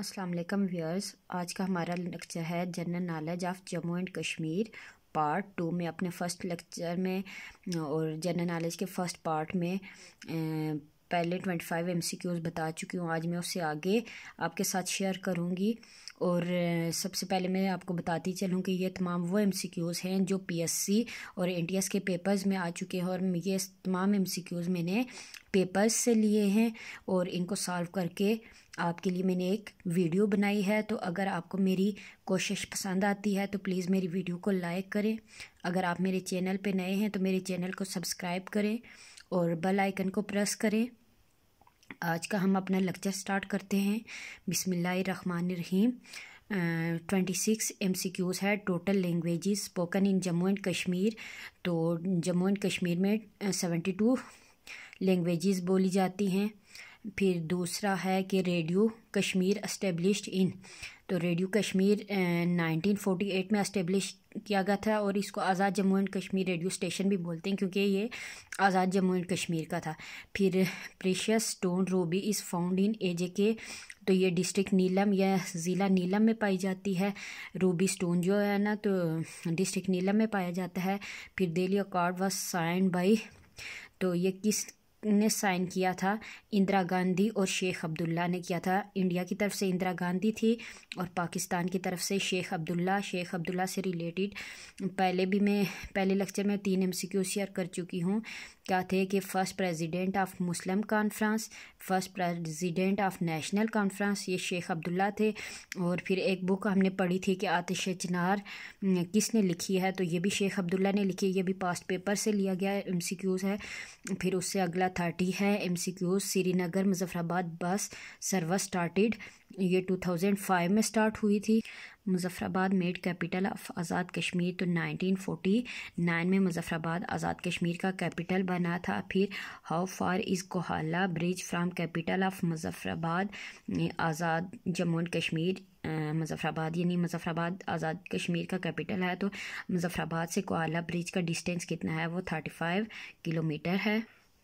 Aslam viewers आज का हमारा लेक्चर है general knowledge of Jammu and Kashmir part two में अपने फ़र्स्ट लेक्चर में और जनरल नॉलेज के फ़र्स्ट पार्ट में पहले twenty five M C Qs बता चुकी हूँ आज मैं उससे आगे आपके साथ शेयर करूँगी और सबसे पहले मैं आपको बताती चलूँ कि ये तमाम वो एम सी क्यूज़ हैं जो पी एस सी और एन टी एस के पेपर्स में आ चुके हैं और ये तमाम एम सी क्यूज़ मैंने पेपर्स से लिए हैं और इनको सॉल्व करके आपके लिए मैंने एक वीडियो बनाई है तो अगर आपको मेरी कोशिश पसंद आती है तो प्लीज़ मेरी वीडियो को लाइक करें अगर आप मेरे चैनल पर नए हैं तो मेरे चैनल को सब्सक्राइब करें और बेल आइकन को प्रेस करें आज का हम अपना लेक्चर स्टार्ट करते हैं Rahim twenty six M C Qs है total languages spoken in Jammu and Kashmir तो जम्मू एंड कश्मीर में सेवेंटी टू लैंग्वेज़ बोली जाती हैं फिर दूसरा है कि रेडियो कश्मीर इस्टेब्लिश इन तो रेडियो कश्मीर 1948 में इस्टेब्लिश किया गया था और इसको Azad Jammu and Kashmir radio station भी बोलते हैं क्योंकि ये आज़ाद जम्मू एंड कश्मीर का था फिर precious stone ruby is found in A J K ये डिस्ट्रिक्ट नीलम या ज़िला नीलम में पाई जाती है रूबी स्टोन जो है ना तो डिस्ट्रिक्ट नीलम में पाया जाता है फिर Delhi accord was sign by तो ये किस ने साइन किया था इंदिरा गांधी और शेख अब्दुल्ला ने किया था इंडिया की तरफ से इंदिरा गांधी थी और पाकिस्तान की तरफ से शेख अब्दुल्ला शेख अब्दुल्ला से रिलेटेड पहले भी मैं पहले लेक्चर में तीन एम शेयर कर चुकी हूँ क्या थे कि first president of Muslim Conference first president of National Conference ये शेख अब्दुल्ला थे और फिर एक बुक हमने पढ़ी थी कि आतिश चिनार किसने लिखी है तो ये भी शेख अब्दुल्ला ने लिखी है ये भी पास्ट पेपर से लिया गया एम सी क्यूज़ है फिर उससे अगला थर्टी है M C Qs Srinagar Muzaffarabad bus service started ये टू में स्टार्ट हुई थी Muzaffarabad made capital of Azad Kashmir तो 1949 में मुजफ़राबाद आज़ाद कश्मीर का कैपिटल बना था फिर how far is Kohala bridge from capital of Muzaffarabad Azad Jammu and Kashmir Muzaffarabad यानी मुजफ़राबाद आज़ाद कश्मीर का कैपिटल है तो मुजफ़राबाद से कोहला ब्रिज का डिस्टेंस कितना है वो थर्टी फाइव किलोमीटर है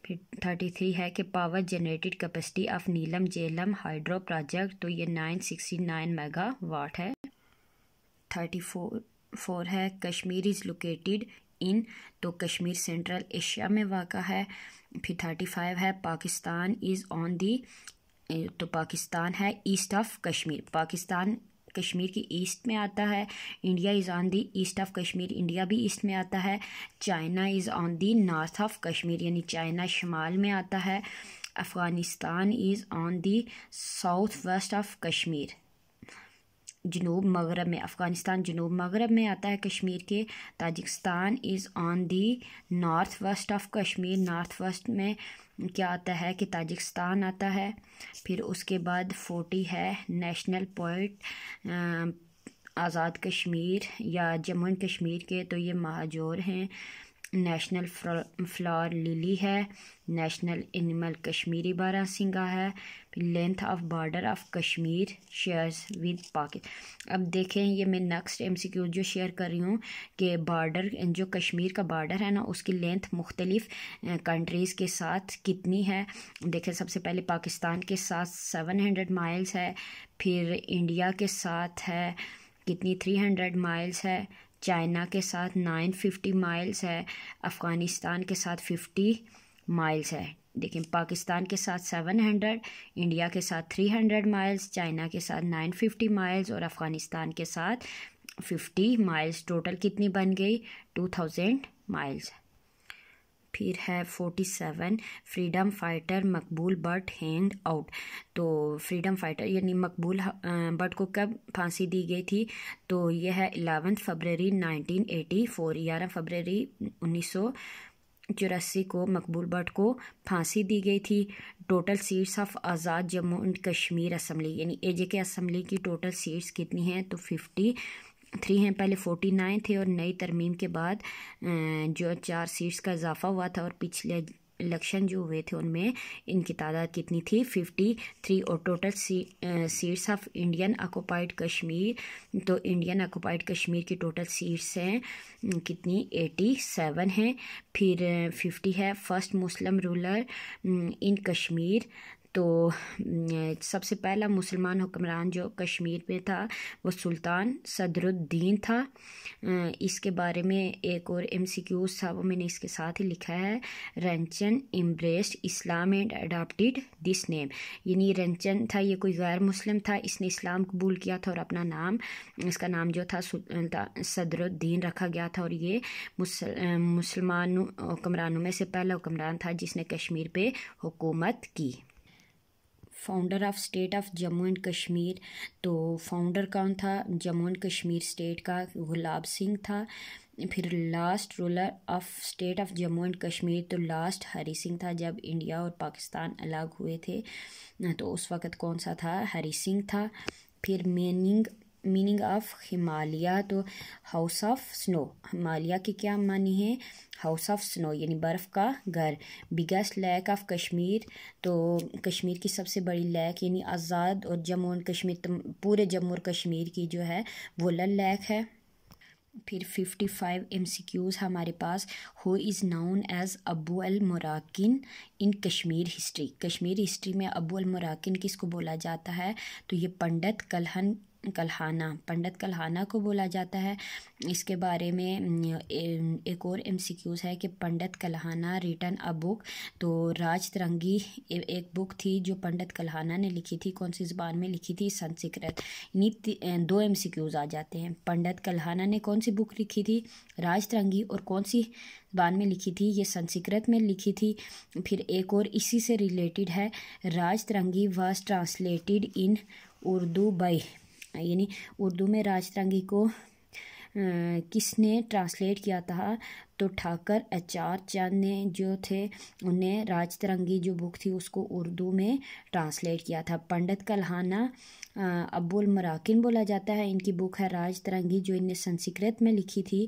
फिर थर्टी थ्री है कि power generated capacity of Neelum Jhelum hydro project तो ये nine sixty nine megawatt है थर्टी फोर फोर है कश्मीर इज़ लोकेटेड इन तो कश्मीर सेंट्रल एशिया में वाक़ है फिर थर्टी फाइव है पाकिस्तान इज़ ऑन दी तो पाकिस्तान है ईस्ट ऑफ कश्मीर पाकिस्तान कश्मीर के ईस्ट में आता है India is on the east of Kashmir India भी ईस्ट में आता है China is on the north of Kashmir यानी चाइना शमाल में आता है Afghanistan is on the south west of Kashmir जनूब मगरब में अफ़गानिस्तान जनूब मगरब में आता है कश्मीर के Tajikistan is on the north west of Kashmir north west में क्या आता है कि ताजिकस्तान आता है फिर उसके बाद फोर्टी है नेशनल पोइट आज़ाद कश्मीर या जम्मू एंड कश्मीर के तो ये महाजोर हैं नेशनल फ्लावर लिली है नेशनल एनिमल कश्मीरी बारह सिंगा है length of border of Kashmir shares with Pakistan अब देखें ये मैं नेक्स्ट एम सी क्यू जो शेयर कर रही हूँ कि बॉर्डर जो कश्मीर का बॉर्डर है ना उसकी लेंथ मुख्तलिफ कंट्रीज़ के साथ कितनी है देखें सबसे पहले पाकिस्तान के साथ सेवन हंड्रेड माइल्स है फिर इंडिया के साथ है कितनी थ्री हंड्रेड माइल्स है चाइना के साथ नाइन फिफ्टी माइल्स है अफ़गानिस्तान के साथ फिफ्टी माइल्स है देखें पाकिस्तान के साथ सेवन हंड्रेड इंडिया के साथ थ्री हंड्रेड माइल्स चाइना के साथ नाइन फिफ्टी माइल्स और अफ़गानिस्तान के साथ फिफ्टी माइल्स टोटल कितनी बन गई टू थाउजेंड माइल्स फिर है forty seven freedom fighter Maqbool Bhat hand out तो फ्रीडम फाइटर यानी मकबूल बट को कब फांसी दी गई थी तो यह है eleven February nineteen eighty four ग्यारह फरवरी उन्नीस सौ चौरासी को मकबूल बट को फांसी दी गई थी total seats of Azad Jammu and Kashmir assembly यानी ए जे के असम्बली की टोटल सीट्स कितनी हैं तो फिफ्टी थ्री हैं पहले फोर्टी नाइन थे और नई तरमीम के बाद जो चार सीट्स का इजाफा हुआ था और पिछले इलेक्शन जो हुए थे उनमें इनकी तादाद कितनी थी फिफ्टी थ्री और total seats of Indian occupied Kashmir तो इंडियन आकोपाइड कश्मीर की टोटल सीट्स हैं कितनी एटी सेवन हैं फिर फिफ्टी है first Muslim ruler in Kashmir तो सबसे पहला मुसलमान हुक्मरान जो कश्मीर में था वो सुल्तान सदरुद्दीन था इसके बारे में एक और एम सी क्यूज था वो मैंने इसके साथ ही लिखा है Rinchan embraced Islam and adopted this name यानी रंचन था ये कोई गैर मुस्लिम था इसने इस्लाम कबूल किया था और अपना नाम इसका नाम जो था सदरुद्दीन रखा गया था और ये मुसलमान हुक्मरानों में से पहला हुक्मरान था जिसने कश्मीर पे हुकूमत की founder of state of Jammu and Kashmir तो फाउंडर कौन था जम्मू एंड कश्मीर स्टेट का गुलाब सिंह था फिर last ruler of state of Jammu and Kashmir तो लास्ट हरी सिंह था जब इंडिया और पाकिस्तान अलग हुए थे तो उस वक़्त कौन सा था हरी सिंह था फिर मेनिंग मीनिंग ऑफ हिमालय तो हाउस ऑफ स्नो हिमालय के क्या मानी है हाउस ऑफ स्नो यानी बर्फ़ का घर बिगेस्ट लेक ऑफ कश्मीर तो कश्मीर की सबसे बड़ी लेक यानी आज़ाद और जम्मू एंड कश्मीर पूरे जम्मू और कश्मीर की जो है वो लल लेक है फिर fifty five M C Qs हमारे पास who is known as Abu al Marakin in Kashmir history Kashmir history में अबू अल मराकिन किसको बोला जाता है तो ये पंडित कलहन कल्हाना पंडित कल्हाना को बोला जाता है इसके बारे में एक और एम है कि पंडित कल्हाना रिटर्न अ बुक तो राज तिरंगी एक बुक थी जो पंडित कल्हाना ने लिखी थी कौन सी ज़बान में लिखी थी संस्कृत इन्हीं दो एम आ जाते हैं पंडित कल्हाना ने कौन सी बुक लिखी थी राज तिरंगी और कौन सी ज़बान में लिखी थी ये संस्कृत में लिखी थी फिर एक और इसी से रिलेटेड है Rajatarangini was translated in Urdu by है यानी उर्दू में राजतरंगी को किसने ट्रांसलेट किया था तो ठाकर आचार चंद ने जो थे उन्हें राज तरंगी जो बुक थी उसको उर्दू में ट्रांसलेट किया था पंडित कलहाना अबुल मराकिन बोला जाता है इनकी बुक है राज तरंगी जो इनने संस्कृत में लिखी थी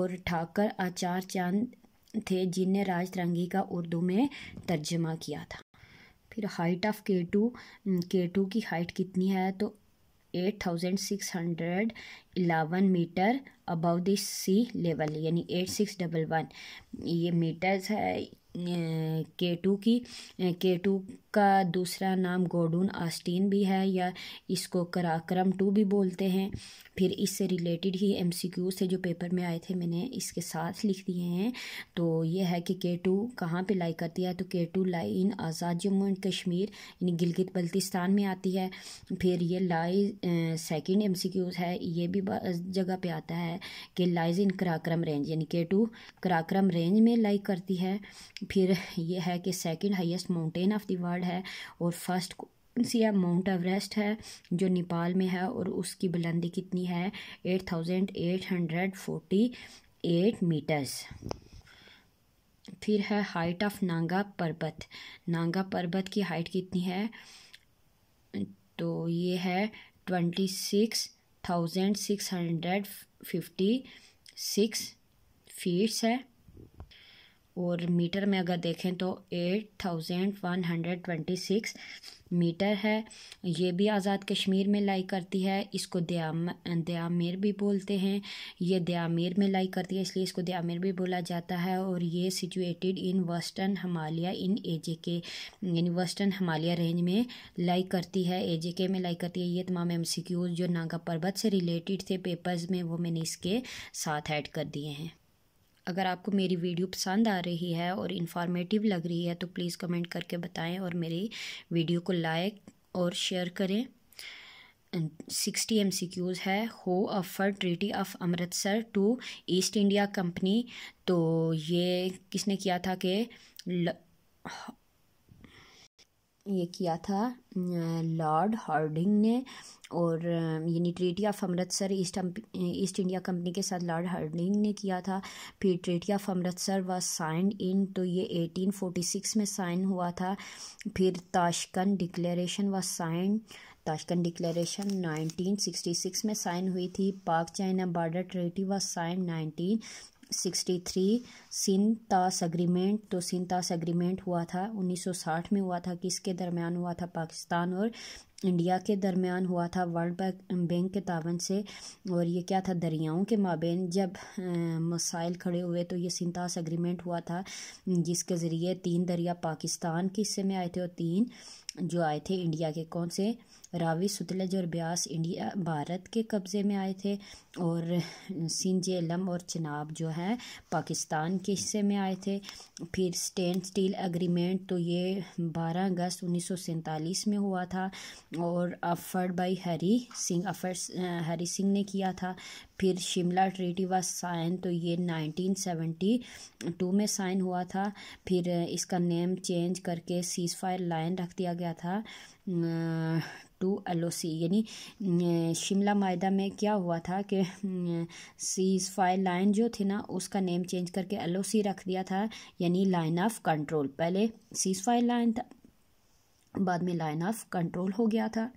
और ठाकर आचार चंद थे जिनने राज तरंगी का उर्दू में तर्जमा किया था फिर height of K two K two की हाइट कितनी है तो 8,611 meter above the sea level यानी एट सिक्स डबल वन ये मीटर्स है के टू की के टू इसका दूसरा नाम गोडून आस्टीन भी है या इसको कराक्रम टू भी बोलते हैं फिर इससे रिलेटेड ही एम सी क्यूज थे जो पेपर में आए थे मैंने इसके साथ लिख दिए हैं तो ये है कि के टू कहाँ पर लाई करती है तो K two lie in Azad Jammu and Kashmir यानी गिलगित बल्तिस्तान में आती है फिर ये lie second M C Qs है ये भी जगह पर आता है कि लाइज इन कराक्रम रेंज यानी के टू कराक्रम रेंज में लाई करती है फिर ये है कि second highest mountain of the world है और फर्स्ट कौन सी है माउंट एवरेस्ट है जो नेपाल में है और उसकी बुलंदी कितनी है eight thousand eight hundred forty eight meters फिर है हाइट ऑफ नांगा पर्वत नांगा पर्वत की हाइट कितनी है तो ये है twenty six thousand six hundred fifty six feets है और मीटर में अगर देखें तो eight thousand one hundred twenty six meter है ये भी आज़ाद कश्मीर में लाई करती है इसको दयाम दयामेर भी बोलते हैं ये दयामेर में लाई करती है इसलिए इसको दयामेर भी बोला जाता है और ये situated in western Himalaya in A J K western Himalaya range में लाई करती है एजे के में लाई करती है ये तमाम एम जो नागा पर्वत से रिलेटेड थे पेपर्स में वो मैंने इसके साथ ऐड कर दिए हैं अगर आपको मेरी वीडियो पसंद आ रही है और इन्फॉर्मेटिव लग रही है तो प्लीज़ कमेंट करके बताएं और मेरी वीडियो को लाइक और शेयर करें सिक्सटी एम सी क्यूज़ है who offer treaty of Amritsar to East India Company तो ये किसने किया था कि ये किया था लॉर्ड हार्डिंग ने और यानी treaty of Amritsar East East India Company के साथ लॉर्ड हार्डिंग ने किया था फिर ट्रीटी ऑफ अमृतसर व साइन इन तो ये 1846 में साइन हुआ था फिर Tashkent declaration was sign Tashkent declaration 1966 में साइन हुई थी Pak China border treaty was sign sixty three सिंतास अग्रीमेंट तो सिंतास अग्रीमेंट हुआ था उन्नीस सौ साठ में हुआ था किसके दरमियान हुआ था पाकिस्तान और इंडिया के दरमियान हुआ था वर्ल्ड बैंक के तावन से और ये क्या था दरियाओं के माबेन जब मसाइल खड़े हुए तो ये सिंतास अग्रीमेंट हुआ था जिसके ज़रिए तीन दरिया पाकिस्तान के हिस्से में आए थे और तीन जो आए थे इंडिया के कौन से रावी सुतलज और ब्यास इंडिया भारत के कब्ज़े में आए थे और सिंज लम और चिनाब जो है पाकिस्तान के हिस्से में आए थे फिर स्टेन स्टील एग्रीमेंट तो ये 12 अगस्त उन्नीस में हुआ था और offer by Hari Singh offer Hari Singh ने किया था फिर शिमला ट्रीटी व साइन तो ये 1972 में साइन हुआ था फिर इसका नेम चेंज करके सीज फायर लाइन रख दिया गया था टू एल यानी शिमला माहा में क्या हुआ था कि सीज फायर लाइन जो थी ना उसका नेम चेंज करके एल रख दिया था यानी लाइन ऑफ कंट्रोल पहले सीज फायर लाइन था बाद में लाइन ऑफ कंट्रोल हो गया था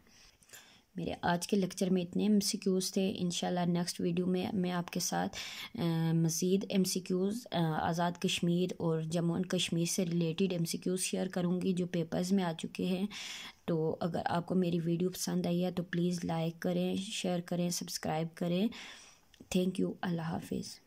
मेरे आज के लेक्चर में इतने एम सी क्यूज़ थे इन नेक्स्ट वीडियो में मैं आपके साथ मज़ीद M C Qs Azad Kashmir और जम्मू एंड कश्मीर से related M C Qs share करूँगी जो पेपर्स में आ चुके हैं तो अगर आपको मेरी वीडियो पसंद आई है तो प्लीज़ लाइक करें शेयर करें सब्सक्राइब करें थैंक यू अल्लाह हाफिज़